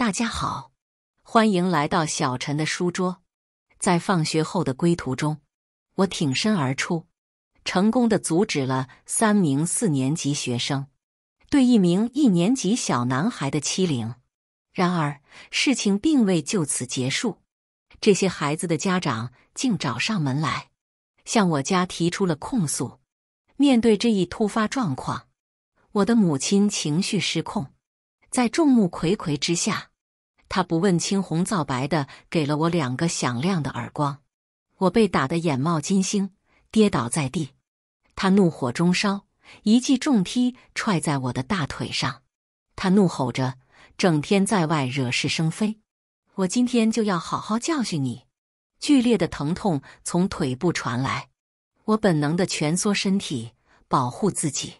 大家好，欢迎来到小陈的书桌。在放学后的归途中，我挺身而出，成功的阻止了三名四年级学生对一名一年级小男孩的欺凌。然而，事情并未就此结束，这些孩子的家长竟找上门来，向我家提出了控诉。面对这一突发状况，我的母亲情绪失控，在众目睽睽之下。他不问青红皂白的给了我两个响亮的耳光，我被打得眼冒金星，跌倒在地。他怒火中烧，一记重踢踹在我的大腿上。他怒吼着：“整天在外惹是生非，我今天就要好好教训你！”剧烈的疼痛从腿部传来，我本能的蜷缩身体保护自己。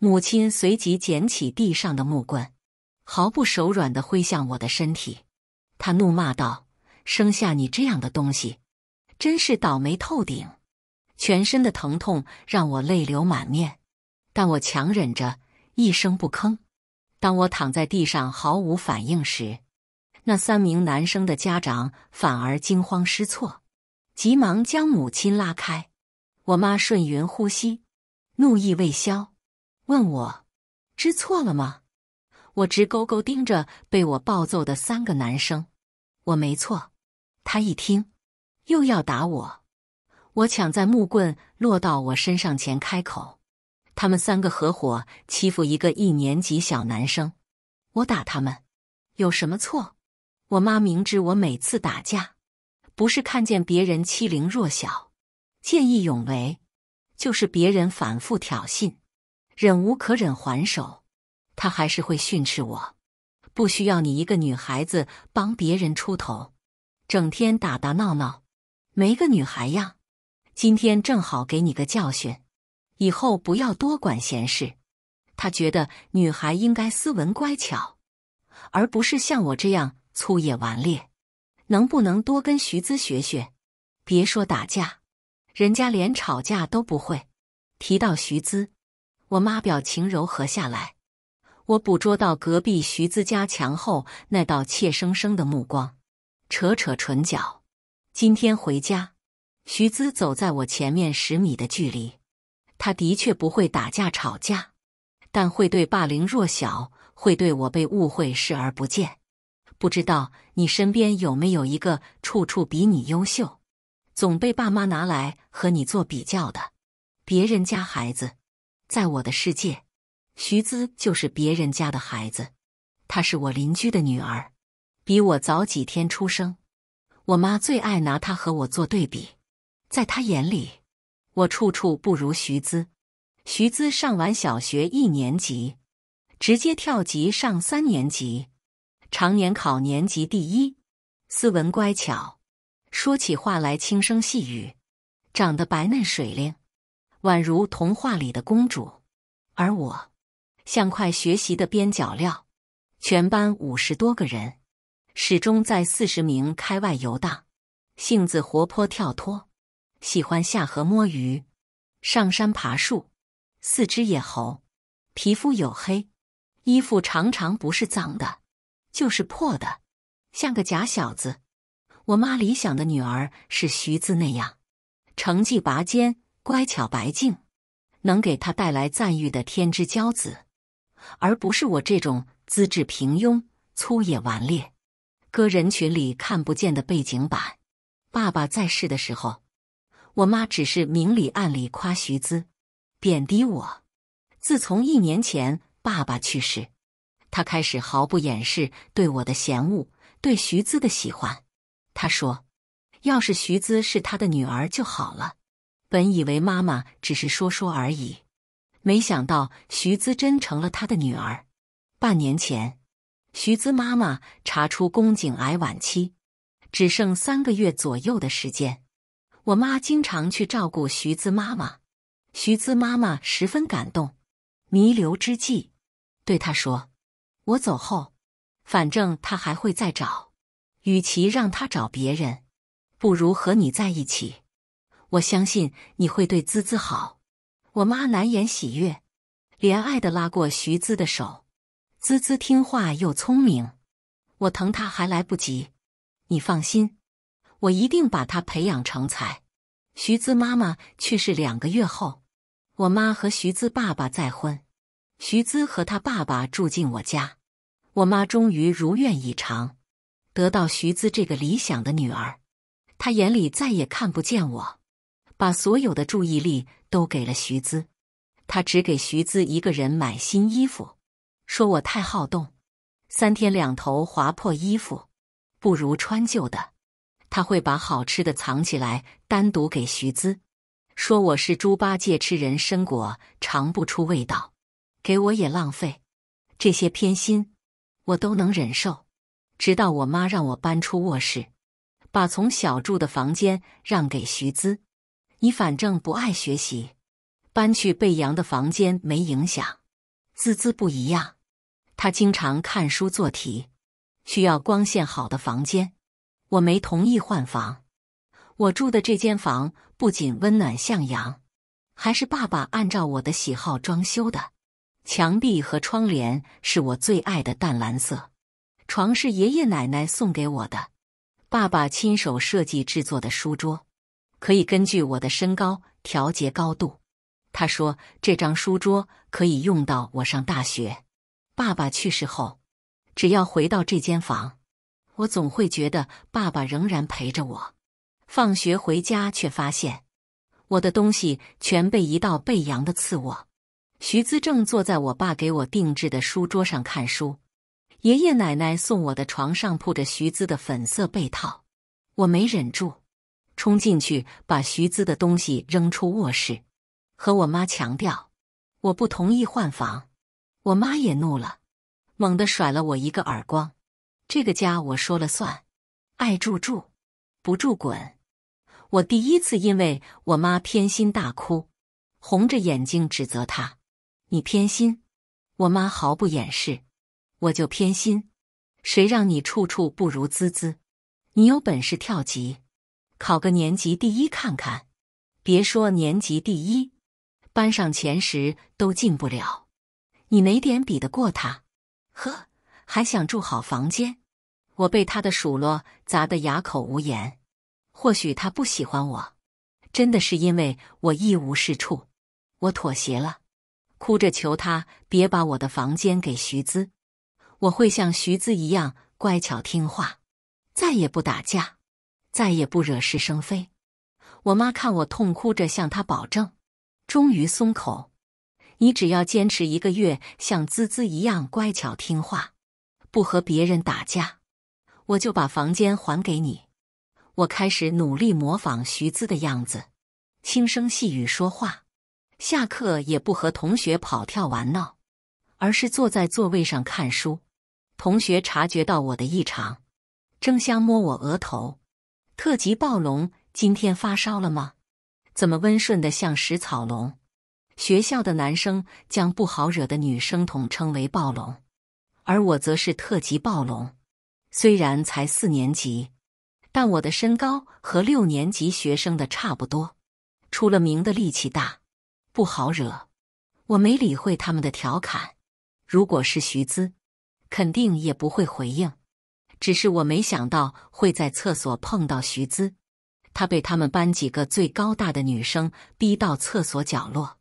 母亲随即捡起地上的木棍。毫不手软的挥向我的身体，他怒骂道：“生下你这样的东西，真是倒霉透顶！”全身的疼痛让我泪流满面，但我强忍着一声不吭。当我躺在地上毫无反应时，那三名男生的家长反而惊慌失措，急忙将母亲拉开。我妈顺云呼吸，怒意未消，问我：“知错了吗？”我直勾勾盯着被我暴揍的三个男生，我没错。他一听，又要打我，我抢在木棍落到我身上前开口。他们三个合伙欺负一个一年级小男生，我打他们有什么错？我妈明知我每次打架，不是看见别人欺凌弱小，见义勇为，就是别人反复挑衅，忍无可忍还手。他还是会训斥我，不需要你一个女孩子帮别人出头，整天打打闹闹，没个女孩样。今天正好给你个教训，以后不要多管闲事。他觉得女孩应该斯文乖巧，而不是像我这样粗野顽劣。能不能多跟徐姿学学？别说打架，人家连吵架都不会。提到徐姿，我妈表情柔和下来。我捕捉到隔壁徐姿家墙后那道怯生生的目光，扯扯唇角。今天回家，徐姿走在我前面十米的距离。他的确不会打架吵架，但会对霸凌弱小，会对我被误会视而不见。不知道你身边有没有一个处处比你优秀，总被爸妈拿来和你做比较的别人家孩子？在我的世界。徐姿就是别人家的孩子，她是我邻居的女儿，比我早几天出生。我妈最爱拿她和我做对比，在她眼里，我处处不如徐姿。徐姿上完小学一年级，直接跳级上三年级，常年考年级第一，斯文乖巧，说起话来轻声细语，长得白嫩水灵，宛如童话里的公主，而我。像块学习的边角料，全班五十多个人，始终在四十名开外游荡。性子活泼跳脱，喜欢下河摸鱼，上山爬树，四只野猴。皮肤黝黑，衣服常常不是脏的，就是破的，像个假小子。我妈理想的女儿是徐子那样，成绩拔尖，乖巧白净，能给她带来赞誉的天之骄子。而不是我这种资质平庸、粗野顽劣，搁人群里看不见的背景板。爸爸在世的时候，我妈只是明里暗里夸徐姿，贬低我。自从一年前爸爸去世，她开始毫不掩饰对我的嫌恶，对徐姿的喜欢。她说：“要是徐姿是她的女儿就好了。”本以为妈妈只是说说而已。没想到徐姿真成了他的女儿。半年前，徐姿妈妈查出宫颈癌晚期，只剩三个月左右的时间。我妈经常去照顾徐姿妈妈，徐姿妈妈十分感动。弥留之际，对她说：“我走后，反正他还会再找，与其让他找别人，不如和你在一起。我相信你会对姿姿好。”我妈难掩喜悦，怜爱的拉过徐姿的手。姿姿听话又聪明，我疼她还来不及。你放心，我一定把她培养成才。徐姿妈妈去世两个月后，我妈和徐姿爸爸再婚，徐姿和他爸爸住进我家。我妈终于如愿以偿，得到徐姿这个理想的女儿。她眼里再也看不见我，把所有的注意力。都给了徐资，他只给徐资一个人买新衣服，说我太好动，三天两头划破衣服，不如穿旧的。他会把好吃的藏起来，单独给徐资，说我是猪八戒吃人参果，尝不出味道，给我也浪费。这些偏心，我都能忍受。直到我妈让我搬出卧室，把从小住的房间让给徐资。你反正不爱学习，搬去贝阳的房间没影响。滋滋不一样，他经常看书做题，需要光线好的房间。我没同意换房，我住的这间房不仅温暖向阳，还是爸爸按照我的喜好装修的。墙壁和窗帘是我最爱的淡蓝色，床是爷爷奶奶送给我的，爸爸亲手设计制作的书桌。可以根据我的身高调节高度，他说这张书桌可以用到我上大学。爸爸去世后，只要回到这间房，我总会觉得爸爸仍然陪着我。放学回家，却发现我的东西全被移到背阳的次卧。徐资正坐在我爸给我定制的书桌上看书，爷爷奶奶送我的床上铺着徐资的粉色被套，我没忍住。冲进去把徐姿的东西扔出卧室，和我妈强调我不同意换房。我妈也怒了，猛地甩了我一个耳光。这个家我说了算，爱住住，不住滚。我第一次因为我妈偏心大哭，红着眼睛指责她：“你偏心！”我妈毫不掩饰：“我就偏心，谁让你处处不如滋滋？你有本事跳级。”考个年级第一看看，别说年级第一，班上前十都进不了。你哪点比得过他？呵，还想住好房间？我被他的数落砸得哑口无言。或许他不喜欢我，真的是因为我一无是处。我妥协了，哭着求他别把我的房间给徐姿。我会像徐姿一样乖巧听话，再也不打架。再也不惹是生非。我妈看我痛哭着向她保证，终于松口：“你只要坚持一个月，像滋滋一样乖巧听话，不和别人打架，我就把房间还给你。”我开始努力模仿徐滋的样子，轻声细语说话，下课也不和同学跑跳玩闹，而是坐在座位上看书。同学察觉到我的异常，争相摸我额头。特级暴龙今天发烧了吗？怎么温顺的像食草龙？学校的男生将不好惹的女生统称为暴龙，而我则是特级暴龙。虽然才四年级，但我的身高和六年级学生的差不多，出了名的力气大，不好惹。我没理会他们的调侃，如果是徐姿，肯定也不会回应。只是我没想到会在厕所碰到徐姿，她被他们班几个最高大的女生逼到厕所角落。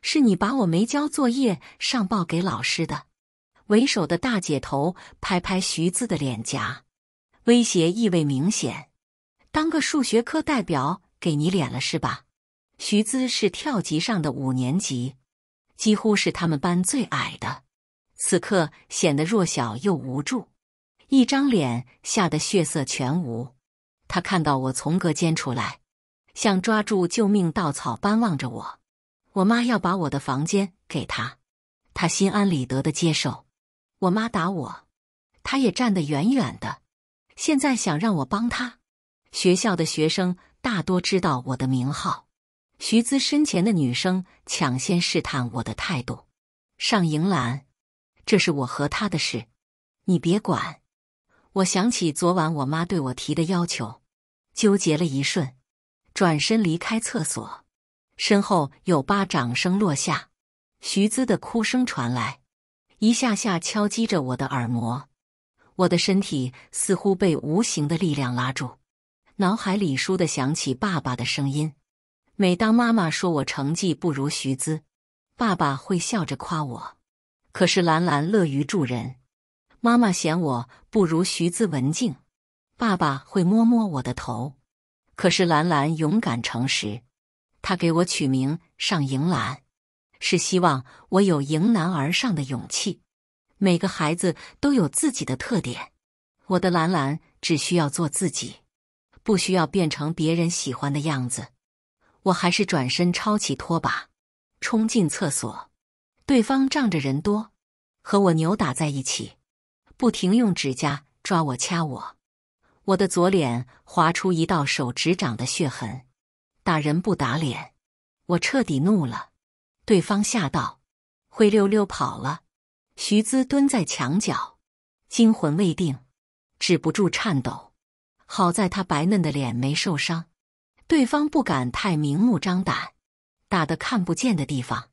是你把我没交作业上报给老师的，为首的大姐头拍拍徐姿的脸颊，威胁意味明显。当个数学课代表给你脸了是吧？徐姿是跳级上的五年级，几乎是他们班最矮的，此刻显得弱小又无助。一张脸吓得血色全无，他看到我从隔间出来，像抓住救命稻草般望着我。我妈要把我的房间给他，他心安理得的接受。我妈打我，他也站得远远的。现在想让我帮他，学校的学生大多知道我的名号。徐姿身前的女生抢先试探我的态度：上迎兰，这是我和他的事，你别管。我想起昨晚我妈对我提的要求，纠结了一瞬，转身离开厕所，身后有巴掌声落下，徐姿的哭声传来，一下下敲击着我的耳膜，我的身体似乎被无形的力量拉住，脑海里倏地响起爸爸的声音，每当妈妈说我成绩不如徐姿，爸爸会笑着夸我，可是兰兰乐于助人。妈妈嫌我不如徐姿文静，爸爸会摸摸我的头。可是兰兰勇敢诚实，她给我取名上迎兰，是希望我有迎难而上的勇气。每个孩子都有自己的特点，我的兰兰只需要做自己，不需要变成别人喜欢的样子。我还是转身抄起拖把，冲进厕所。对方仗着人多，和我扭打在一起。不停用指甲抓我掐我，我的左脸划出一道手指掌的血痕。打人不打脸，我彻底怒了。对方吓到，灰溜溜跑了。徐姿蹲在墙角，惊魂未定，止不住颤抖。好在他白嫩的脸没受伤。对方不敢太明目张胆，打的看不见的地方。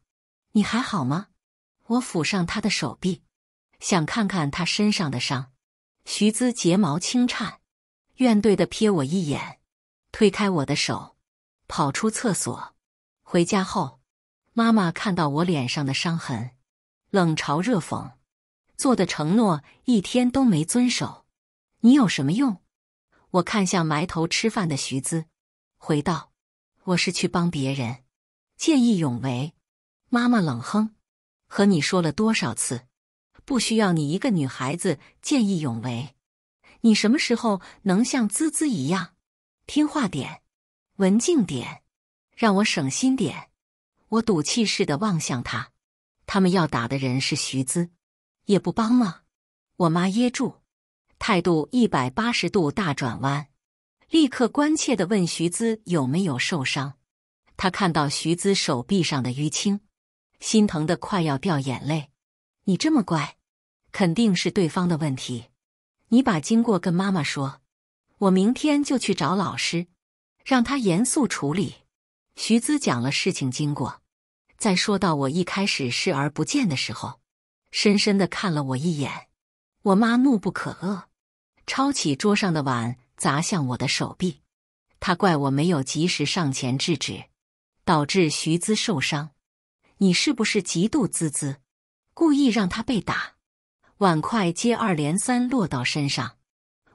你还好吗？我抚上他的手臂。想看看他身上的伤，徐姿睫毛轻颤，怨怼的瞥我一眼，推开我的手，跑出厕所。回家后，妈妈看到我脸上的伤痕，冷嘲热讽，做的承诺一天都没遵守。你有什么用？我看向埋头吃饭的徐姿，回道：“我是去帮别人，见义勇为。”妈妈冷哼：“和你说了多少次？”不需要你一个女孩子见义勇为，你什么时候能像滋滋一样听话点、文静点，让我省心点？我赌气似的望向他。他们要打的人是徐滋，也不帮吗？我妈噎住，态度一百八十度大转弯，立刻关切的问徐滋有没有受伤。她看到徐滋手臂上的淤青，心疼的快要掉眼泪。你这么乖。肯定是对方的问题，你把经过跟妈妈说，我明天就去找老师，让他严肃处理。徐姿讲了事情经过，在说到我一开始视而不见的时候，深深的看了我一眼。我妈怒不可遏，抄起桌上的碗砸向我的手臂，她怪我没有及时上前制止，导致徐姿受伤。你是不是嫉妒滋滋，故意让他被打？碗筷接二连三落到身上，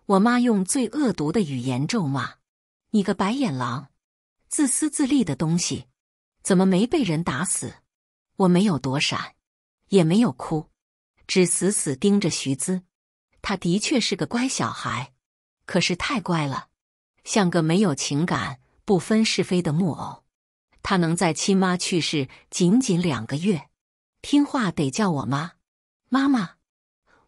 我妈用最恶毒的语言咒骂：“你个白眼狼，自私自利的东西，怎么没被人打死？”我没有躲闪，也没有哭，只死死盯着徐姿。他的确是个乖小孩，可是太乖了，像个没有情感、不分是非的木偶。他能在亲妈去世仅仅两个月，听话得叫我妈妈妈。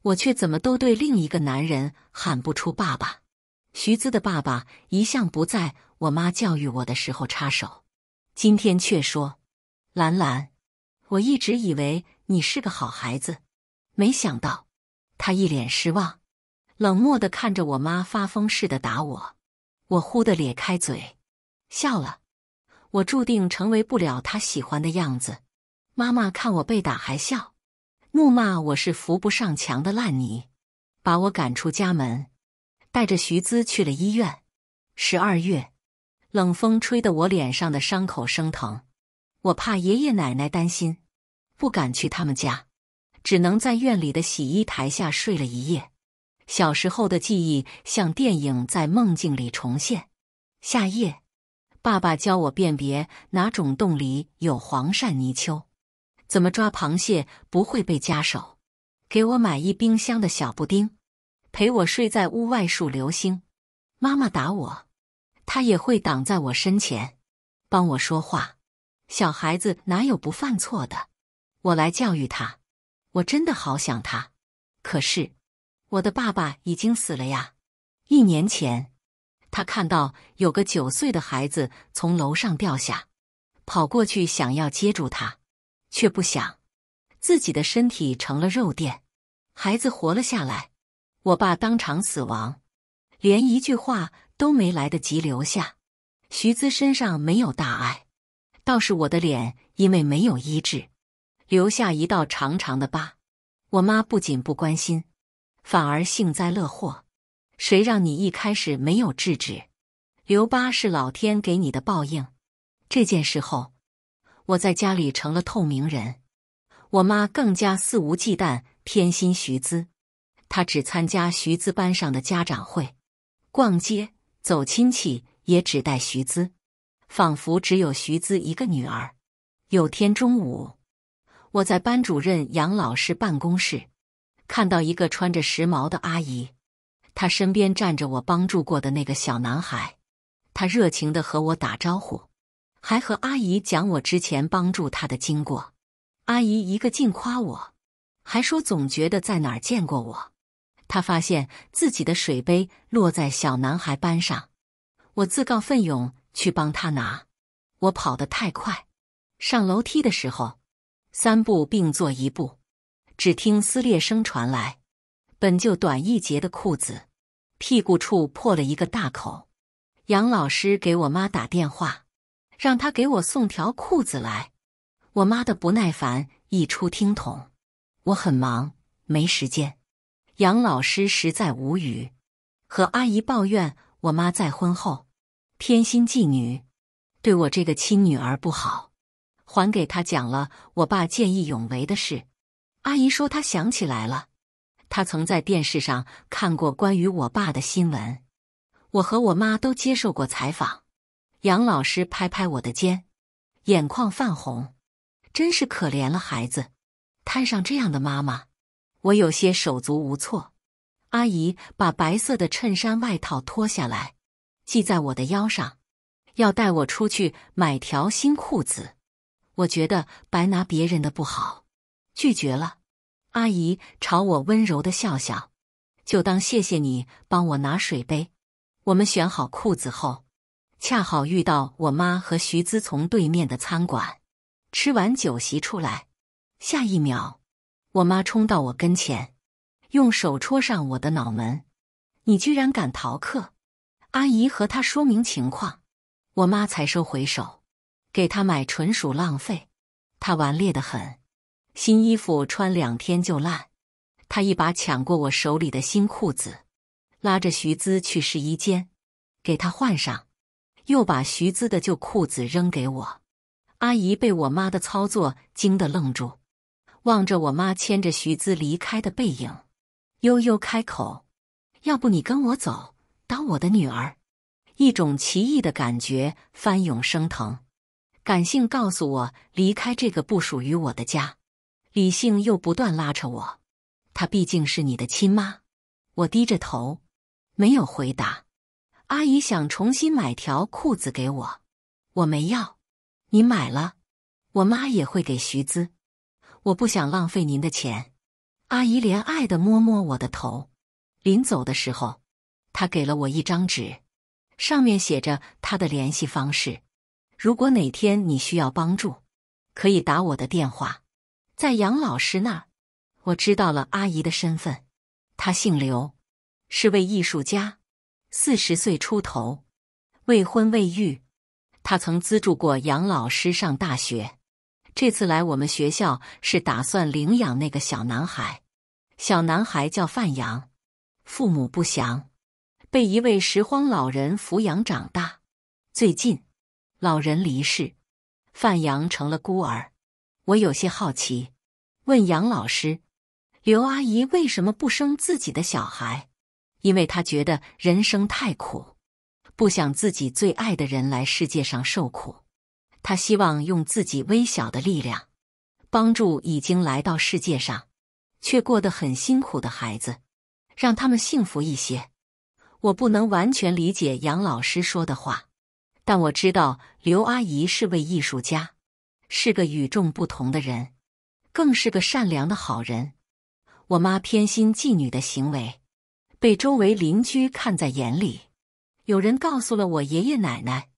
我却怎么都对另一个男人喊不出“爸爸”。徐姿的爸爸一向不在我妈教育我的时候插手，今天却说：“兰兰，我一直以为你是个好孩子，没想到。”他一脸失望，冷漠的看着我妈发疯似的打我。我忽的咧开嘴笑了。我注定成为不了他喜欢的样子。妈妈看我被打还笑。怒骂我是扶不上墙的烂泥，把我赶出家门，带着徐姿去了医院。十二月，冷风吹得我脸上的伤口生疼，我怕爷爷奶奶担心，不敢去他们家，只能在院里的洗衣台下睡了一夜。小时候的记忆像电影在梦境里重现。夏夜，爸爸教我辨别哪种洞里有黄鳝、泥鳅。怎么抓螃蟹不会被夹手？给我买一冰箱的小布丁，陪我睡在屋外数流星。妈妈打我，她也会挡在我身前，帮我说话。小孩子哪有不犯错的？我来教育他。我真的好想他，可是我的爸爸已经死了呀。一年前，他看到有个九岁的孩子从楼上掉下，跑过去想要接住他。却不想，自己的身体成了肉垫，孩子活了下来，我爸当场死亡，连一句话都没来得及留下。徐姿身上没有大碍，倒是我的脸因为没有医治，留下一道长长的疤。我妈不仅不关心，反而幸灾乐祸：“谁让你一开始没有制止，留疤是老天给你的报应。”这件事后。我在家里成了透明人，我妈更加肆无忌惮偏心徐姿，她只参加徐姿班上的家长会，逛街走亲戚也只带徐姿，仿佛只有徐姿一个女儿。有天中午，我在班主任杨老师办公室看到一个穿着时髦的阿姨，她身边站着我帮助过的那个小男孩，她热情的和我打招呼。还和阿姨讲我之前帮助她的经过，阿姨一个劲夸我，还说总觉得在哪儿见过我。她发现自己的水杯落在小男孩班上，我自告奋勇去帮他拿。我跑得太快，上楼梯的时候三步并作一步，只听撕裂声传来，本就短一截的裤子，屁股处破了一个大口。杨老师给我妈打电话。让他给我送条裤子来，我妈的不耐烦溢出听筒。我很忙，没时间。杨老师实在无语，和阿姨抱怨我妈再婚后偏心继女，对我这个亲女儿不好，还给他讲了我爸见义勇为的事。阿姨说她想起来了，她曾在电视上看过关于我爸的新闻，我和我妈都接受过采访。杨老师拍拍我的肩，眼眶泛红，真是可怜了孩子，摊上这样的妈妈。我有些手足无措。阿姨把白色的衬衫外套脱下来，系在我的腰上，要带我出去买条新裤子。我觉得白拿别人的不好，拒绝了。阿姨朝我温柔的笑笑，就当谢谢你帮我拿水杯。我们选好裤子后。恰好遇到我妈和徐姿从对面的餐馆吃完酒席出来，下一秒，我妈冲到我跟前，用手戳上我的脑门：“你居然敢逃课！”阿姨和她说明情况，我妈才收回手。给她买纯属浪费，她顽劣的很，新衣服穿两天就烂。她一把抢过我手里的新裤子，拉着徐姿去试衣间，给她换上。又把徐姿的旧裤子扔给我，阿姨被我妈的操作惊得愣住，望着我妈牵着徐姿离开的背影，悠悠开口：“要不你跟我走，当我的女儿。”一种奇异的感觉翻涌升腾，感性告诉我离开这个不属于我的家，理性又不断拉扯我，她毕竟是你的亲妈。我低着头，没有回答。阿姨想重新买条裤子给我，我没要。你买了，我妈也会给徐姿。我不想浪费您的钱。阿姨怜爱的摸摸我的头，临走的时候，她给了我一张纸，上面写着她的联系方式。如果哪天你需要帮助，可以打我的电话。在杨老师那儿，我知道了阿姨的身份，她姓刘，是位艺术家。四十岁出头，未婚未育。他曾资助过杨老师上大学。这次来我们学校是打算领养那个小男孩。小男孩叫范阳，父母不详，被一位拾荒老人抚养长大。最近，老人离世，范阳成了孤儿。我有些好奇，问杨老师：“刘阿姨为什么不生自己的小孩？”因为他觉得人生太苦，不想自己最爱的人来世界上受苦，他希望用自己微小的力量，帮助已经来到世界上却过得很辛苦的孩子，让他们幸福一些。我不能完全理解杨老师说的话，但我知道刘阿姨是位艺术家，是个与众不同的人，更是个善良的好人。我妈偏心妓女的行为。被周围邻居看在眼里，有人告诉了我爷爷奶奶。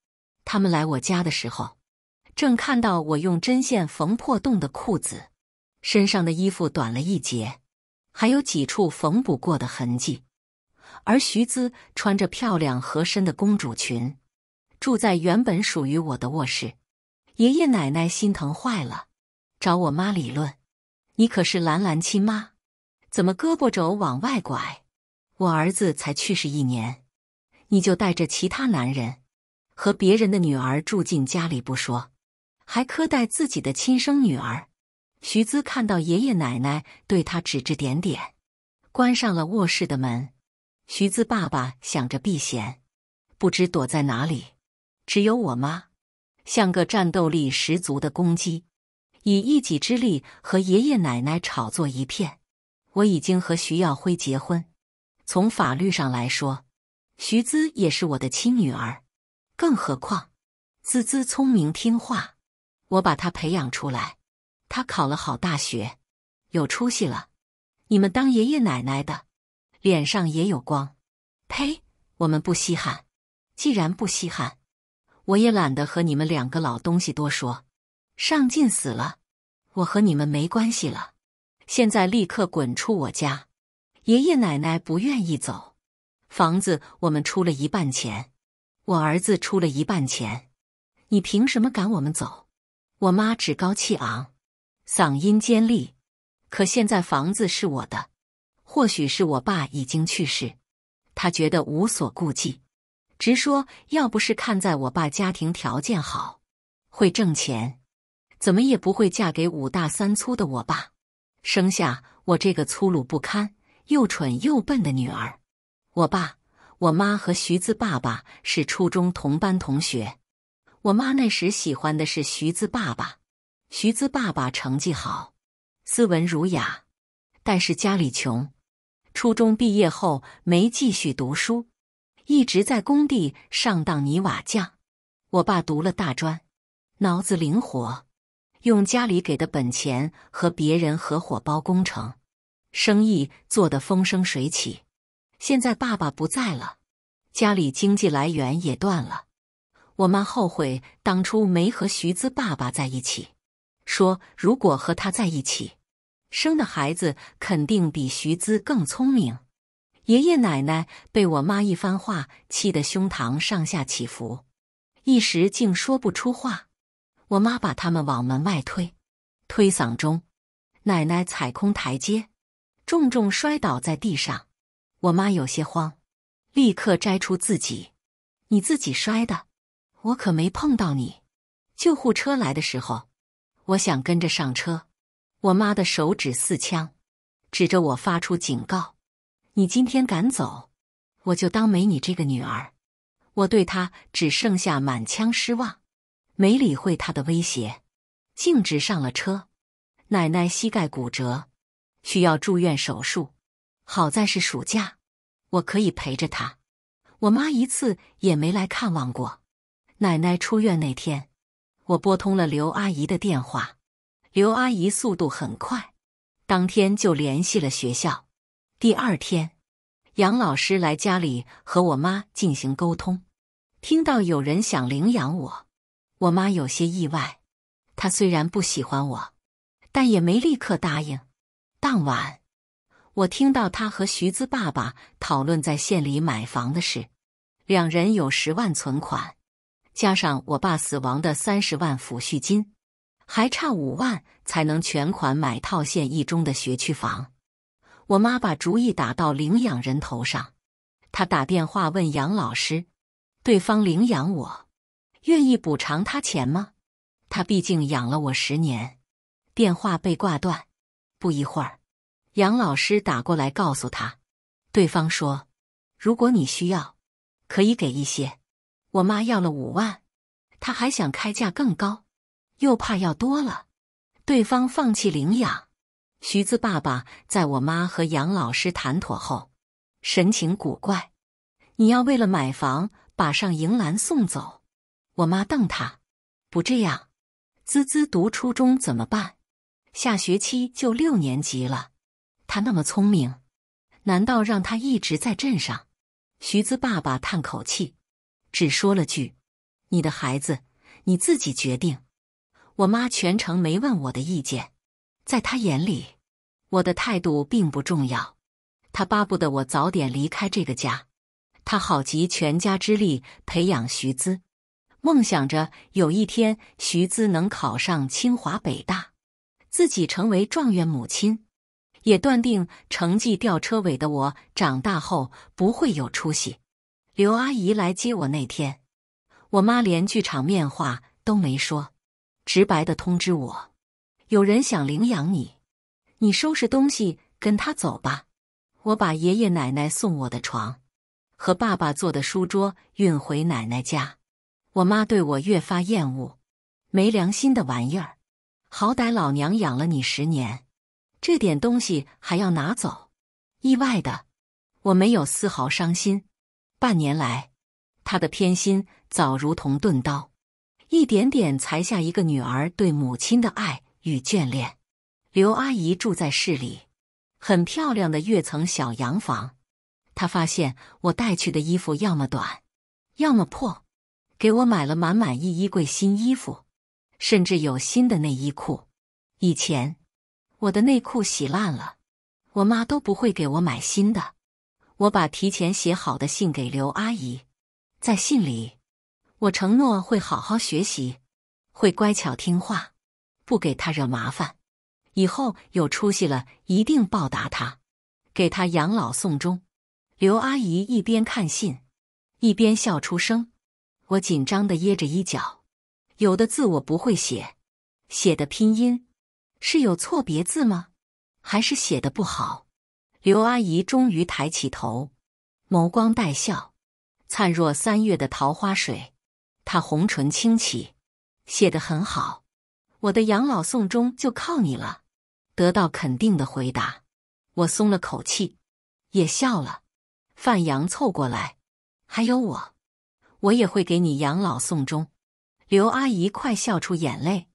他们来我家的时候，正看到我用针线缝破洞的裤子，身上的衣服短了一截，还有几处缝补过的痕迹。而徐姿穿着漂亮合身的公主裙，住在原本属于我的卧室。爷爷奶奶心疼坏了，找我妈理论：“你可是兰兰亲妈，怎么胳膊肘往外拐？”我儿子才去世一年，你就带着其他男人和别人的女儿住进家里不说，还苛待自己的亲生女儿。徐姿看到爷爷奶奶对他指指点点，关上了卧室的门。徐姿爸爸想着避嫌，不知躲在哪里。只有我妈像个战斗力十足的公鸡，以一己之力和爷爷奶奶炒作一片。我已经和徐耀辉结婚。从法律上来说，徐姿也是我的亲女儿。更何况，姿姿聪明听话，我把她培养出来，她考了好大学，有出息了，你们当爷爷奶奶的脸上也有光。呸！我们不稀罕。既然不稀罕，我也懒得和你们两个老东西多说。上进死了，我和你们没关系了。现在立刻滚出我家！爷爷奶奶不愿意走，房子我们出了一半钱，我儿子出了一半钱，你凭什么赶我们走？我妈趾高气昂，嗓音尖利。可现在房子是我的，或许是我爸已经去世，她觉得无所顾忌，直说要不是看在我爸家庭条件好，会挣钱，怎么也不会嫁给五大三粗的我爸，生下我这个粗鲁不堪。又蠢又笨的女儿，我爸、我妈和徐子爸爸是初中同班同学。我妈那时喜欢的是徐子爸爸，徐子爸爸成绩好，斯文儒雅，但是家里穷，初中毕业后没继续读书，一直在工地上当泥瓦匠。我爸读了大专，脑子灵活，用家里给的本钱和别人合伙包工程。生意做得风生水起，现在爸爸不在了，家里经济来源也断了。我妈后悔当初没和徐资爸爸在一起，说如果和他在一起，生的孩子肯定比徐资更聪明。爷爷奶奶被我妈一番话气得胸膛上下起伏，一时竟说不出话。我妈把他们往门外推，推搡中，奶奶踩空台阶。重重摔倒在地上，我妈有些慌，立刻摘出自己。你自己摔的，我可没碰到你。救护车来的时候，我想跟着上车，我妈的手指四枪，指着我发出警告：“你今天敢走，我就当没你这个女儿。”我对她只剩下满腔失望，没理会她的威胁，径直上了车。奶奶膝盖骨折。需要住院手术，好在是暑假，我可以陪着他。我妈一次也没来看望过。奶奶出院那天，我拨通了刘阿姨的电话，刘阿姨速度很快，当天就联系了学校。第二天，杨老师来家里和我妈进行沟通，听到有人想领养我，我妈有些意外。她虽然不喜欢我，但也没立刻答应。当晚，我听到他和徐姿爸爸讨论在县里买房的事。两人有十万存款，加上我爸死亡的三十万抚恤金，还差五万才能全款买套县一中的学区房。我妈把主意打到领养人头上，她打电话问杨老师，对方领养我，愿意补偿他钱吗？他毕竟养了我十年。电话被挂断。不一会儿，杨老师打过来告诉他，对方说：“如果你需要，可以给一些。我妈要了五万，他还想开价更高，又怕要多了，对方放弃领养。”徐子爸爸在我妈和杨老师谈妥后，神情古怪：“你要为了买房把上迎兰送走？”我妈瞪他：“不这样，滋滋读初中怎么办？”下学期就六年级了，他那么聪明，难道让他一直在镇上？徐子爸爸叹口气，只说了句：“你的孩子，你自己决定。”我妈全程没问我的意见，在他眼里，我的态度并不重要。他巴不得我早点离开这个家，他好集全家之力培养徐姿，梦想着有一天徐姿能考上清华北大。自己成为状元母亲，也断定成绩吊车尾的我长大后不会有出息。刘阿姨来接我那天，我妈连句场面话都没说，直白的通知我：“有人想领养你，你收拾东西跟他走吧。”我把爷爷奶奶送我的床和爸爸做的书桌运回奶奶家。我妈对我越发厌恶，没良心的玩意儿。好歹老娘养了你十年，这点东西还要拿走？意外的，我没有丝毫伤心。半年来，他的偏心早如同钝刀，一点点裁下一个女儿对母亲的爱与眷恋。刘阿姨住在市里，很漂亮的跃层小洋房。她发现我带去的衣服要么短，要么破，给我买了满满一衣柜新衣服。甚至有新的内衣裤。以前我的内裤洗烂了，我妈都不会给我买新的。我把提前写好的信给刘阿姨，在信里我承诺会好好学习，会乖巧听话，不给她惹麻烦。以后有出息了，一定报答她，给她养老送终。刘阿姨一边看信，一边笑出声。我紧张的掖着衣角。有的字我不会写，写的拼音是有错别字吗？还是写的不好？刘阿姨终于抬起头，眸光带笑，灿若三月的桃花水。她红唇轻启，写的很好。我的养老送终就靠你了。得到肯定的回答，我松了口气，也笑了。范阳凑过来，还有我，我也会给你养老送终。刘阿姨快笑出眼泪，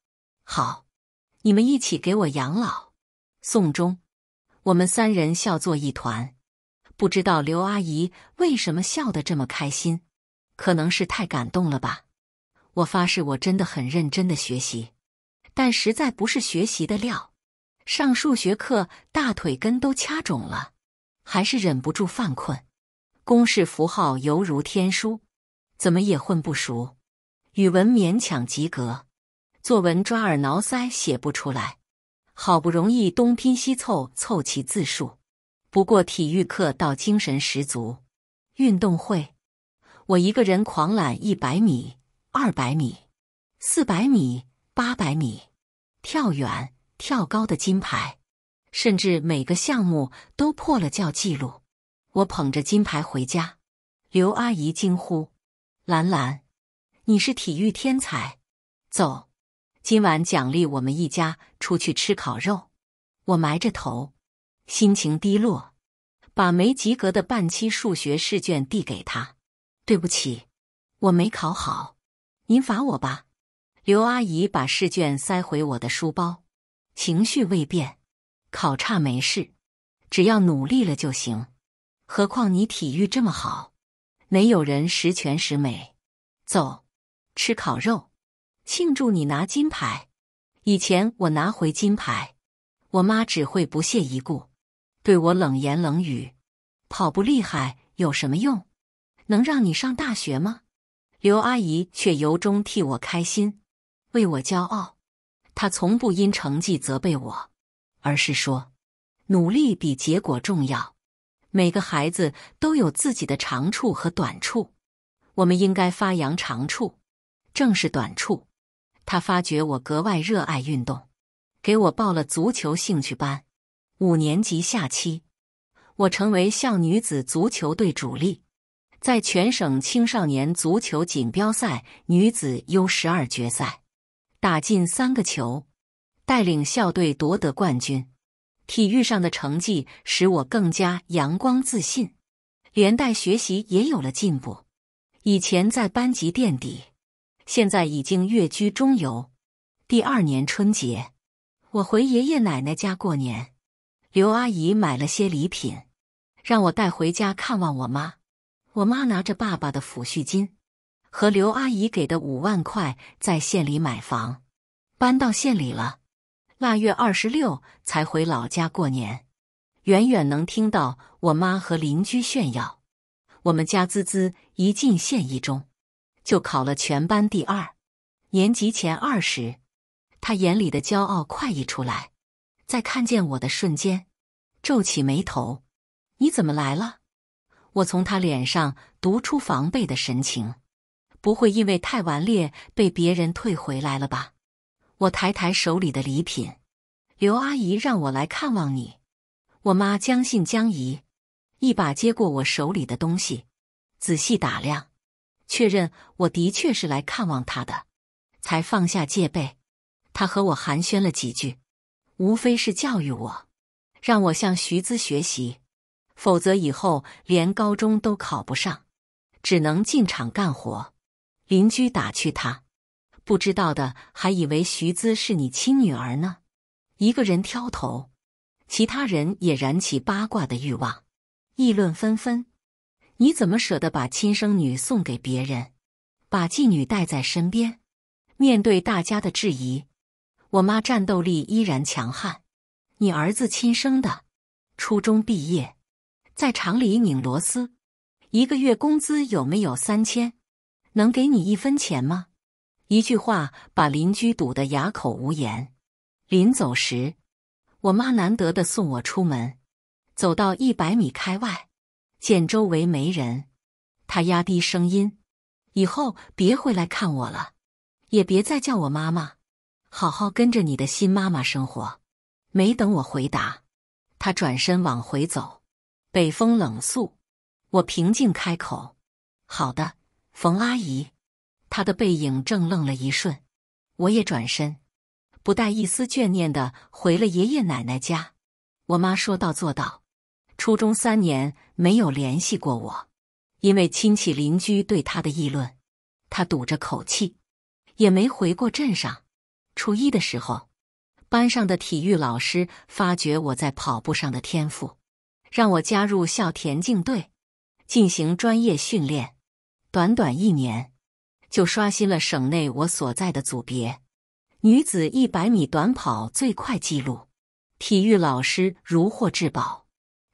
好，你们一起给我养老送终。我们三人笑作一团，不知道刘阿姨为什么笑得这么开心，可能是太感动了吧。我发誓，我真的很认真的学习，但实在不是学习的料。上数学课大腿根都掐肿了，还是忍不住犯困。公式符号犹如天书，怎么也混不熟。语文勉强及格，作文抓耳挠腮写不出来，好不容易东拼西凑凑齐字数。不过体育课倒精神十足，运动会我一个人狂揽一百米、二百米、四百米、八百米，跳远、跳高的金牌，甚至每个项目都破了叫记录。我捧着金牌回家，刘阿姨惊呼：“兰兰！”你是体育天才，走，今晚奖励我们一家出去吃烤肉。我埋着头，心情低落，把没及格的半期数学试卷递给他。对不起，我没考好，您罚我吧。刘阿姨把试卷塞回我的书包，情绪未变。考差没事，只要努力了就行。何况你体育这么好，没有人十全十美。走。吃烤肉，庆祝你拿金牌。以前我拿回金牌，我妈只会不屑一顾，对我冷言冷语。跑步厉害有什么用？能让你上大学吗？刘阿姨却由衷替我开心，为我骄傲。她从不因成绩责备我，而是说：努力比结果重要。每个孩子都有自己的长处和短处，我们应该发扬长处。正是短处，他发觉我格外热爱运动，给我报了足球兴趣班。五年级下期，我成为校女子足球队主力，在全省青少年足球锦标赛女子 U12 决赛打进三个球，带领校队夺得冠军。体育上的成绩使我更加阳光自信，连带学习也有了进步。以前在班级垫底。现在已经跃居中游。第二年春节，我回爷爷奶奶家过年，刘阿姨买了些礼品，让我带回家看望我妈。我妈拿着爸爸的抚恤金和刘阿姨给的五万块，在县里买房，搬到县里了。腊月二十六才回老家过年，远远能听到我妈和邻居炫耀：“我们家滋滋一进县一中。”就考了全班第二，年级前二十。他眼里的骄傲快溢出来，在看见我的瞬间，皱起眉头：“你怎么来了？”我从他脸上读出防备的神情，不会因为太顽劣被别人退回来了吧？我抬抬手里的礼品，刘阿姨让我来看望你。我妈将信将疑，一把接过我手里的东西，仔细打量。确认我的确是来看望他的，才放下戒备。他和我寒暄了几句，无非是教育我，让我向徐姿学习，否则以后连高中都考不上，只能进厂干活。邻居打趣他，不知道的还以为徐姿是你亲女儿呢。一个人挑头，其他人也燃起八卦的欲望，议论纷纷。你怎么舍得把亲生女送给别人，把妓女带在身边？面对大家的质疑，我妈战斗力依然强悍。你儿子亲生的，初中毕业，在厂里拧螺丝，一个月工资有没有三千？能给你一分钱吗？一句话把邻居堵得哑口无言。临走时，我妈难得的送我出门，走到一百米开外。见周围没人，他压低声音：“以后别回来看我了，也别再叫我妈妈，好好跟着你的新妈妈生活。”没等我回答，他转身往回走。北风冷肃，我平静开口：“好的，冯阿姨。”他的背影正愣了一瞬，我也转身，不带一丝眷念的回了爷爷奶奶家。我妈说到做到，初中三年。没有联系过我，因为亲戚邻居对他的议论，他堵着口气，也没回过镇上。初一的时候，班上的体育老师发觉我在跑步上的天赋，让我加入校田径队，进行专业训练。短短一年，就刷新了省内我所在的组别女子一百米短跑最快纪录。体育老师如获至宝。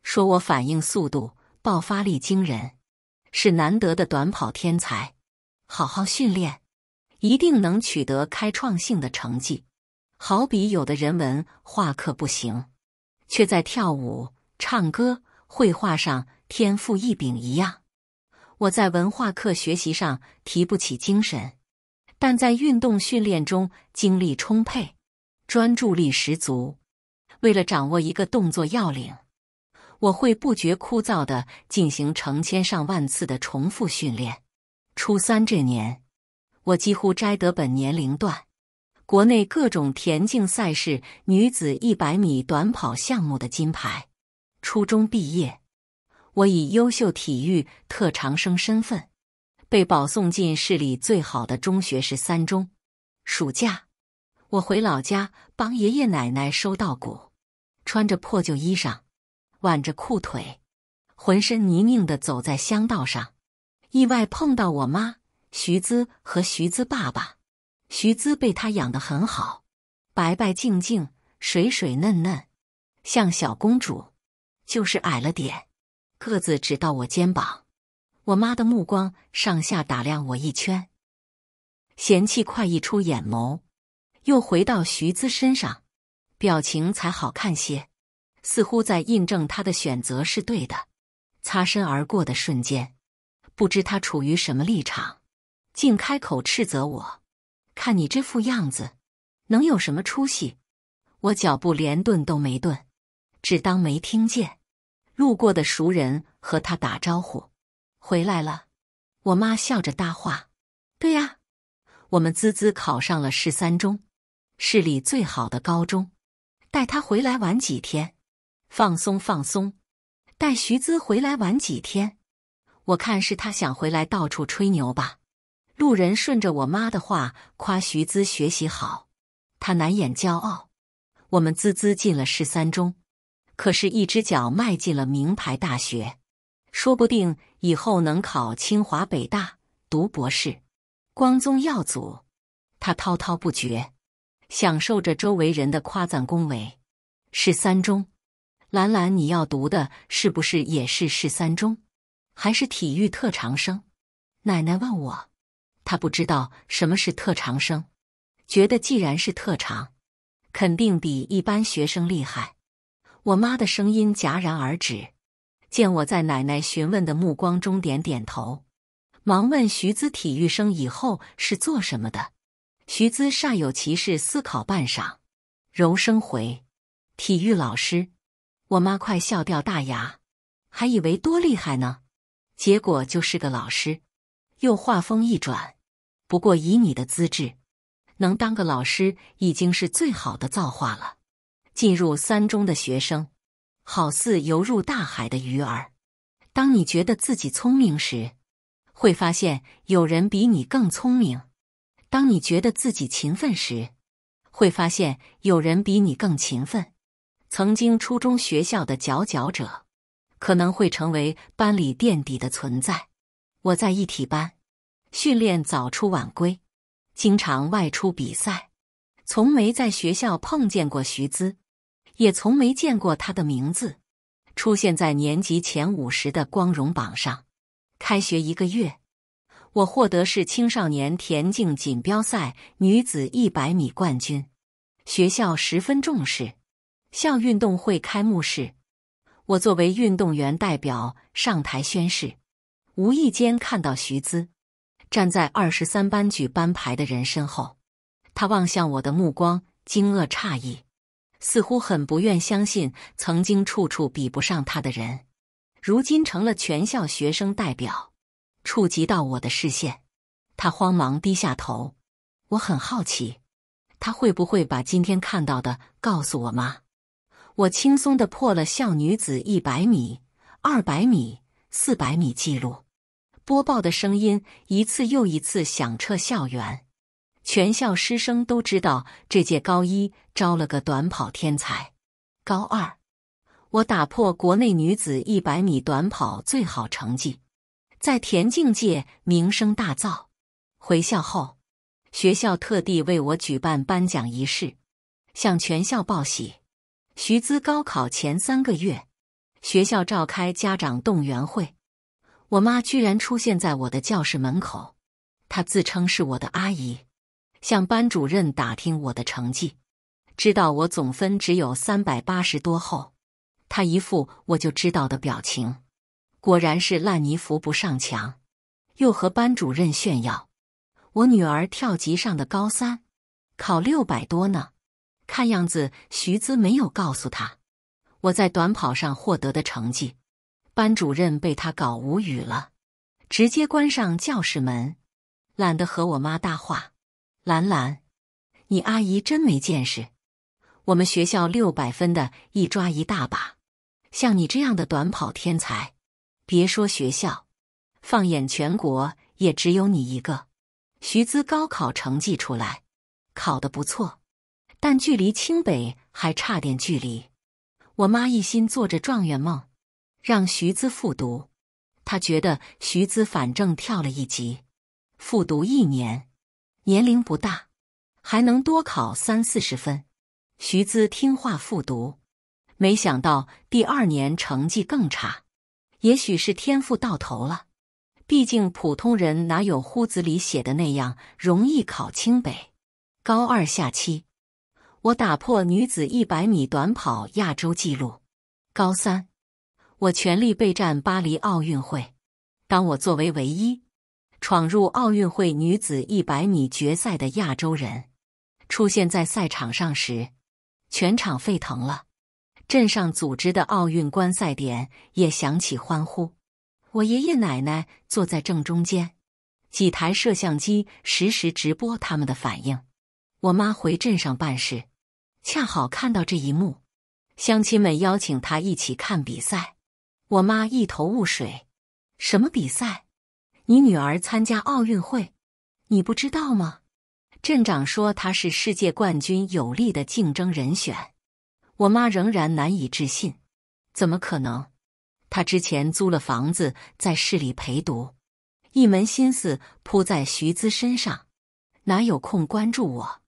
说我反应速度、爆发力惊人，是难得的短跑天才。好好训练，一定能取得开创性的成绩。好比有的人文化课不行，却在跳舞、唱歌、绘画上天赋异禀一样。我在文化课学习上提不起精神，但在运动训练中精力充沛，专注力十足。为了掌握一个动作要领。我会不觉枯燥的进行成千上万次的重复训练。初三这年，我几乎摘得本年龄段国内各种田径赛事女子一百米短跑项目的金牌。初中毕业，我以优秀体育特长生身份被保送进市里最好的中学——十三中。暑假，我回老家帮爷爷奶奶收稻谷，穿着破旧衣裳。挽着裤腿，浑身泥泞的走在乡道上，意外碰到我妈徐姿和徐姿爸爸。徐姿被他养得很好，白白净净，水水嫩嫩，像小公主，就是矮了点，个子只到我肩膀。我妈的目光上下打量我一圈，嫌弃快溢出眼眸，又回到徐姿身上，表情才好看些。似乎在印证他的选择是对的。擦身而过的瞬间，不知他处于什么立场，竟开口斥责我：“看你这副样子，能有什么出息？”我脚步连顿都没顿，只当没听见。路过的熟人和他打招呼：“回来了。”我妈笑着搭话：“对呀，我们滋滋考上了市三中，市里最好的高中，带他回来玩几天。”放松放松，带徐姿回来玩几天。我看是他想回来到处吹牛吧。路人顺着我妈的话夸徐姿学习好，他难掩骄傲。我们滋滋进了十三中，可是一只脚迈进了名牌大学，说不定以后能考清华北大读博士，光宗耀祖。他滔滔不绝，享受着周围人的夸赞恭维。十三中。兰兰，你要读的是不是也是市三中，还是体育特长生？奶奶问我，她不知道什么是特长生，觉得既然是特长，肯定比一般学生厉害。我妈的声音戛然而止，见我在奶奶询问的目光中点点头，忙问徐姿：“体育生以后是做什么的？”徐姿煞有其事思考半晌，柔声回：“体育老师。”我妈快笑掉大牙，还以为多厉害呢，结果就是个老师。又话锋一转，不过以你的资质，能当个老师已经是最好的造化了。进入三中的学生，好似游入大海的鱼儿。当你觉得自己聪明时，会发现有人比你更聪明；当你觉得自己勤奋时，会发现有人比你更勤奋。曾经初中学校的佼佼者，可能会成为班里垫底的存在。我在一体班训练，早出晚归，经常外出比赛，从没在学校碰见过徐姿，也从没见过他的名字出现在年级前五十的光荣榜上。开学一个月，我获得市青少年田径锦标赛女子一百米冠军，学校十分重视。校运动会开幕式，我作为运动员代表上台宣誓，无意间看到徐姿站在二十三班举班牌的人身后，他望向我的目光惊愕诧异，似乎很不愿相信曾经处处比不上他的人，如今成了全校学生代表，触及到我的视线，他慌忙低下头。我很好奇，他会不会把今天看到的告诉我吗？我轻松的破了校女子一百米、二百米、四百米记录，播报的声音一次又一次响彻校园，全校师生都知道这届高一招了个短跑天才。高二，我打破国内女子一百米短跑最好成绩，在田径界名声大噪。回校后，学校特地为我举办颁奖仪式，向全校报喜。徐资高考前三个月，学校召开家长动员会，我妈居然出现在我的教室门口。她自称是我的阿姨，向班主任打听我的成绩，知道我总分只有三百八十多后，她一副我就知道的表情，果然是烂泥扶不上墙，又和班主任炫耀我女儿跳级上的高三，考六百多呢。看样子，徐姿没有告诉他我在短跑上获得的成绩。班主任被他搞无语了，直接关上教室门，懒得和我妈搭话。兰兰，你阿姨真没见识，我们学校六百分的一抓一大把，像你这样的短跑天才，别说学校，放眼全国也只有你一个。徐姿高考成绩出来，考得不错。但距离清北还差点距离，我妈一心做着状元梦，让徐姿复读。她觉得徐姿反正跳了一级，复读一年，年龄不大，还能多考三四十分。徐姿听话复读，没想到第二年成绩更差。也许是天赋到头了，毕竟普通人哪有呼子里写的那样容易考清北？高二下期。我打破女子一百米短跑亚洲纪录。高三，我全力备战巴黎奥运会。当我作为唯一闯入奥运会女子一百米决赛的亚洲人，出现在赛场上时，全场沸腾了。镇上组织的奥运观赛点也响起欢呼。我爷爷奶奶坐在正中间，几台摄像机实时直播他们的反应。我妈回镇上办事。恰好看到这一幕，乡亲们邀请他一起看比赛。我妈一头雾水：“什么比赛？你女儿参加奥运会，你不知道吗？”镇长说：“她是世界冠军有力的竞争人选。”我妈仍然难以置信：“怎么可能？他之前租了房子在市里陪读，一门心思扑在徐姿身上，哪有空关注我？”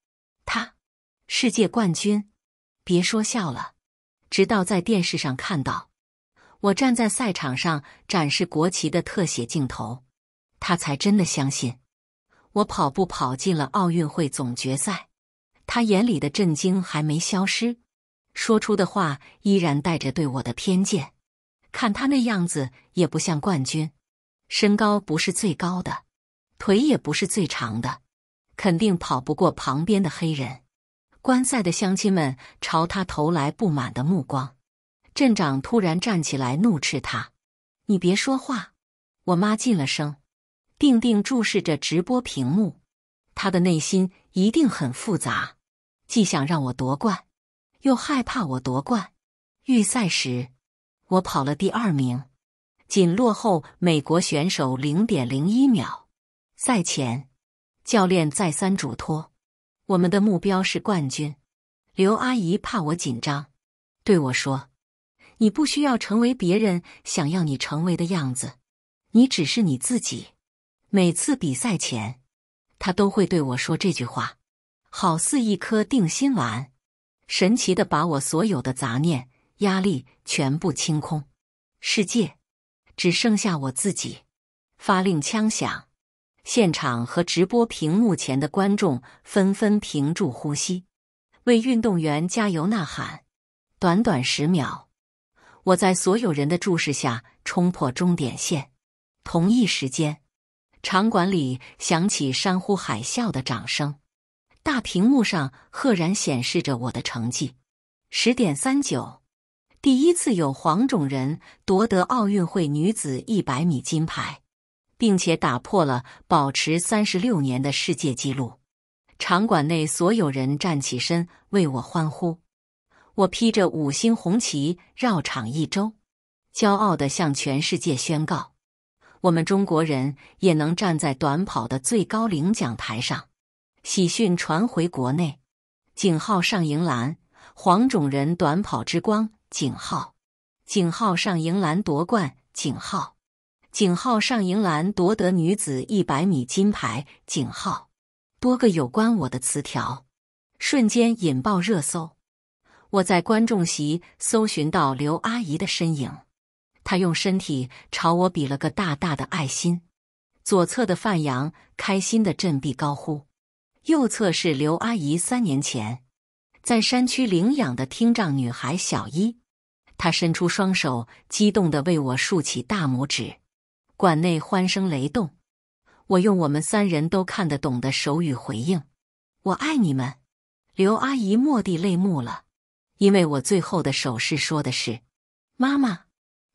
世界冠军，别说笑了。直到在电视上看到我站在赛场上展示国旗的特写镜头，他才真的相信我跑步跑进了奥运会总决赛。他眼里的震惊还没消失，说出的话依然带着对我的偏见。看他那样子，也不像冠军。身高不是最高的，腿也不是最长的，肯定跑不过旁边的黑人。观赛的乡亲们朝他投来不满的目光，镇长突然站起来怒斥他：“你别说话！”我妈进了声，定定注视着直播屏幕，她的内心一定很复杂，既想让我夺冠，又害怕我夺冠。预赛时，我跑了第二名，仅落后美国选手零点零一秒。赛前，教练再三嘱托。我们的目标是冠军。刘阿姨怕我紧张，对我说：“你不需要成为别人想要你成为的样子，你只是你自己。”每次比赛前，她都会对我说这句话，好似一颗定心丸，神奇的把我所有的杂念、压力全部清空，世界只剩下我自己。发令枪响。现场和直播屏幕前的观众纷纷屏住呼吸，为运动员加油呐喊。短短十秒，我在所有人的注视下冲破终点线。同一时间，场馆里响起山呼海啸的掌声，大屏幕上赫然显示着我的成绩：十点三九。第一次有黄种人夺得奥运会女子一百米金牌。并且打破了保持三十六年的世界纪录，场馆内所有人站起身为我欢呼。我披着五星红旗绕场一周，骄傲地向全世界宣告：我们中国人也能站在短跑的最高领奖台上。喜讯传回国内，井号上迎蓝黄种人短跑之光井号井号上迎蓝夺冠井号。景浩上银蓝夺得女子一百米金牌。景浩，多个有关我的词条，瞬间引爆热搜。我在观众席搜寻到刘阿姨的身影，她用身体朝我比了个大大的爱心。左侧的范阳开心的振臂高呼，右侧是刘阿姨三年前在山区领养的听障女孩小一，她伸出双手，激动的为我竖起大拇指。馆内欢声雷动，我用我们三人都看得懂的手语回应：“我爱你们。”刘阿姨蓦地泪目了，因为我最后的手势说的是：“妈妈，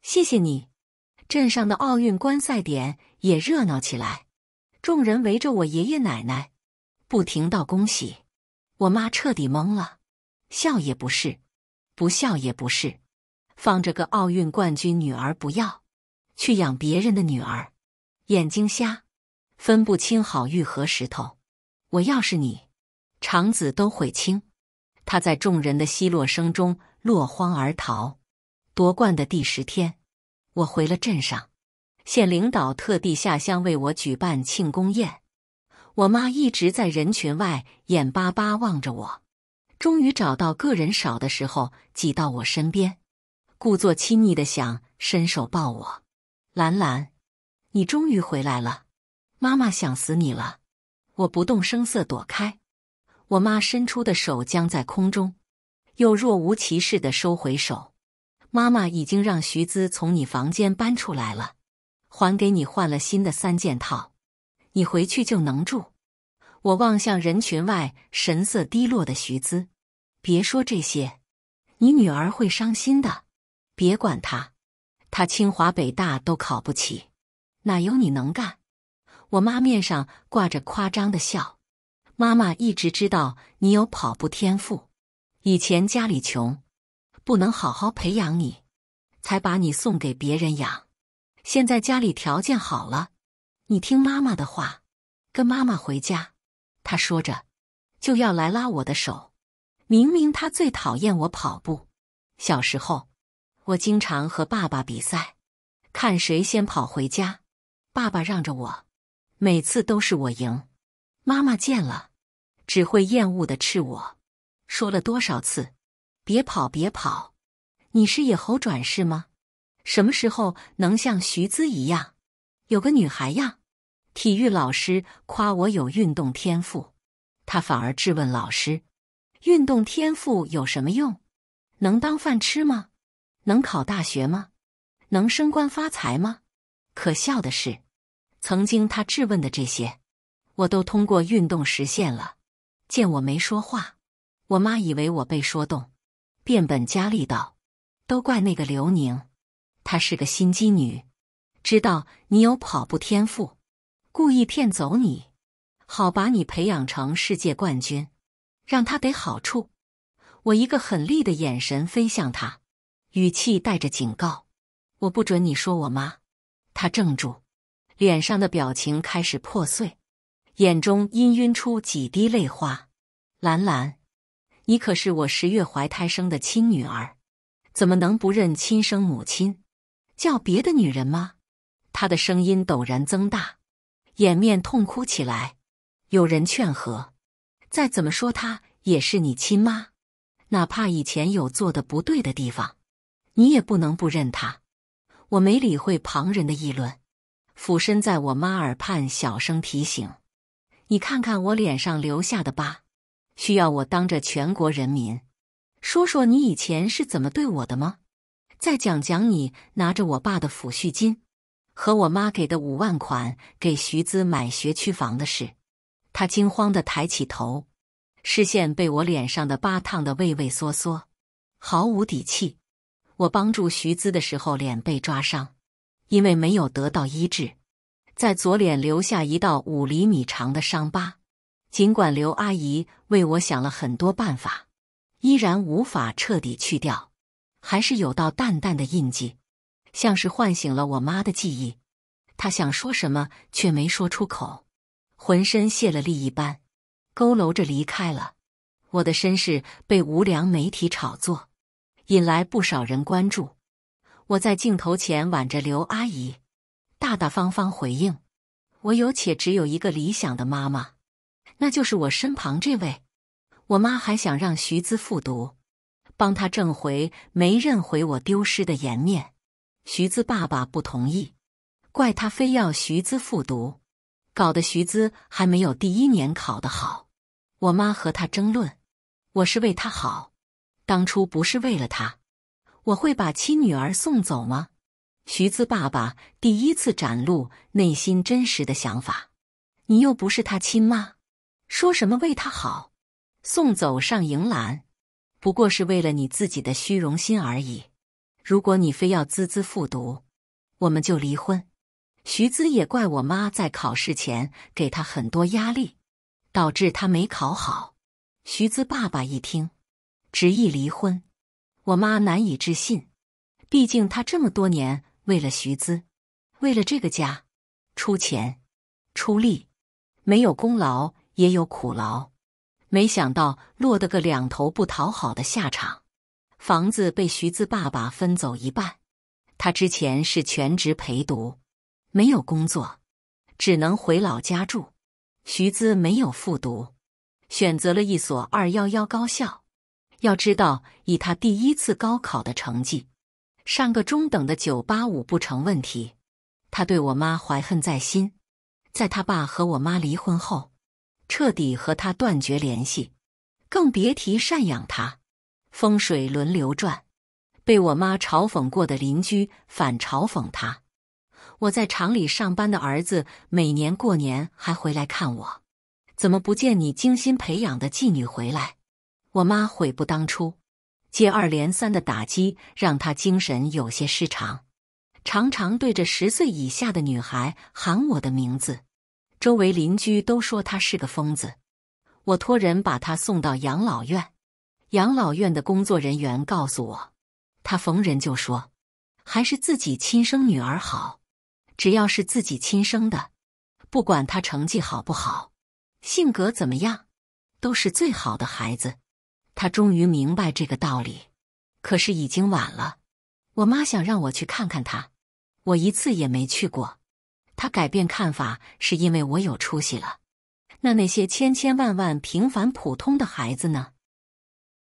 谢谢你。”镇上的奥运观赛点也热闹起来，众人围着我爷爷奶奶，不停道恭喜。我妈彻底懵了，笑也不是，不笑也不是，放着个奥运冠军女儿不要。去养别人的女儿，眼睛瞎，分不清好玉和石头。我要是你，肠子都悔青。他在众人的奚落声中落荒而逃。夺冠的第十天，我回了镇上，县领导特地下乡为我举办庆功宴。我妈一直在人群外眼巴巴望着我，终于找到个人少的时候挤到我身边，故作亲昵的想伸手抱我。兰兰，你终于回来了，妈妈想死你了。我不动声色躲开，我妈伸出的手僵在空中，又若无其事的收回手。妈妈已经让徐姿从你房间搬出来了，还给你换了新的三件套，你回去就能住。我望向人群外神色低落的徐姿，别说这些，你女儿会伤心的，别管她。他清华北大都考不起，哪有你能干？我妈面上挂着夸张的笑。妈妈一直知道你有跑步天赋，以前家里穷，不能好好培养你，才把你送给别人养。现在家里条件好了，你听妈妈的话，跟妈妈回家。她说着就要来拉我的手。明明他最讨厌我跑步，小时候。我经常和爸爸比赛，看谁先跑回家。爸爸让着我，每次都是我赢。妈妈见了，只会厌恶的斥我，说了多少次：“别跑，别跑！你是野猴转世吗？什么时候能像徐姿一样，有个女孩呀？”体育老师夸我有运动天赋，他反而质问老师：“运动天赋有什么用？能当饭吃吗？”能考大学吗？能升官发财吗？可笑的是，曾经他质问的这些，我都通过运动实现了。见我没说话，我妈以为我被说动，变本加厉道：“都怪那个刘宁，她是个心机女，知道你有跑步天赋，故意骗走你，好把你培养成世界冠军，让她得好处。”我一个狠厉的眼神飞向她。语气带着警告，我不准你说我妈。他怔住，脸上的表情开始破碎，眼中氤氲出几滴泪花。兰兰，你可是我十月怀胎生的亲女儿，怎么能不认亲生母亲，叫别的女人吗？他的声音陡然增大，掩面痛哭起来。有人劝和：“再怎么说，她也是你亲妈，哪怕以前有做的不对的地方。”你也不能不认他。我没理会旁人的议论，俯身在我妈耳畔小声提醒：“你看看我脸上留下的疤，需要我当着全国人民说说你以前是怎么对我的吗？再讲讲你拿着我爸的抚恤金和我妈给的五万款给徐资买学区房的事。”他惊慌的抬起头，视线被我脸上的疤烫得畏畏缩缩，毫无底气。我帮助徐姿的时候，脸被抓伤，因为没有得到医治，在左脸留下一道五厘米长的伤疤。尽管刘阿姨为我想了很多办法，依然无法彻底去掉，还是有道淡淡的印记，像是唤醒了我妈的记忆。她想说什么，却没说出口，浑身泄了力一般，佝偻着离开了。我的身世被无良媒体炒作。引来不少人关注。我在镜头前挽着刘阿姨，大大方方回应：“我有且只有一个理想的妈妈，那就是我身旁这位。我妈还想让徐姿复读，帮她挣回没认回我丢失的颜面。徐姿爸爸不同意，怪他非要徐姿复读，搞得徐姿还没有第一年考得好。我妈和他争论，我是为他好。”当初不是为了他，我会把亲女儿送走吗？徐姿爸爸第一次展露内心真实的想法。你又不是他亲妈，说什么为他好，送走尚迎兰，不过是为了你自己的虚荣心而已。如果你非要孜孜复读，我们就离婚。徐姿也怪我妈在考试前给他很多压力，导致他没考好。徐姿爸爸一听。执意离婚，我妈难以置信。毕竟她这么多年为了徐姿，为了这个家，出钱出力，没有功劳也有苦劳。没想到落得个两头不讨好的下场。房子被徐姿爸爸分走一半，她之前是全职陪读，没有工作，只能回老家住。徐姿没有复读，选择了一所二幺幺高校。要知道，以他第一次高考的成绩，上个中等的九八五不成问题。他对我妈怀恨在心，在他爸和我妈离婚后，彻底和他断绝联系，更别提赡养他。风水轮流转，被我妈嘲讽过的邻居反嘲讽他。我在厂里上班的儿子每年过年还回来看我，怎么不见你精心培养的妓女回来？我妈悔不当初，接二连三的打击让她精神有些失常，常常对着十岁以下的女孩喊我的名字。周围邻居都说她是个疯子。我托人把她送到养老院，养老院的工作人员告诉我，她逢人就说，还是自己亲生女儿好，只要是自己亲生的，不管她成绩好不好，性格怎么样，都是最好的孩子。他终于明白这个道理，可是已经晚了。我妈想让我去看看他，我一次也没去过。他改变看法是因为我有出息了，那那些千千万万平凡普通的孩子呢？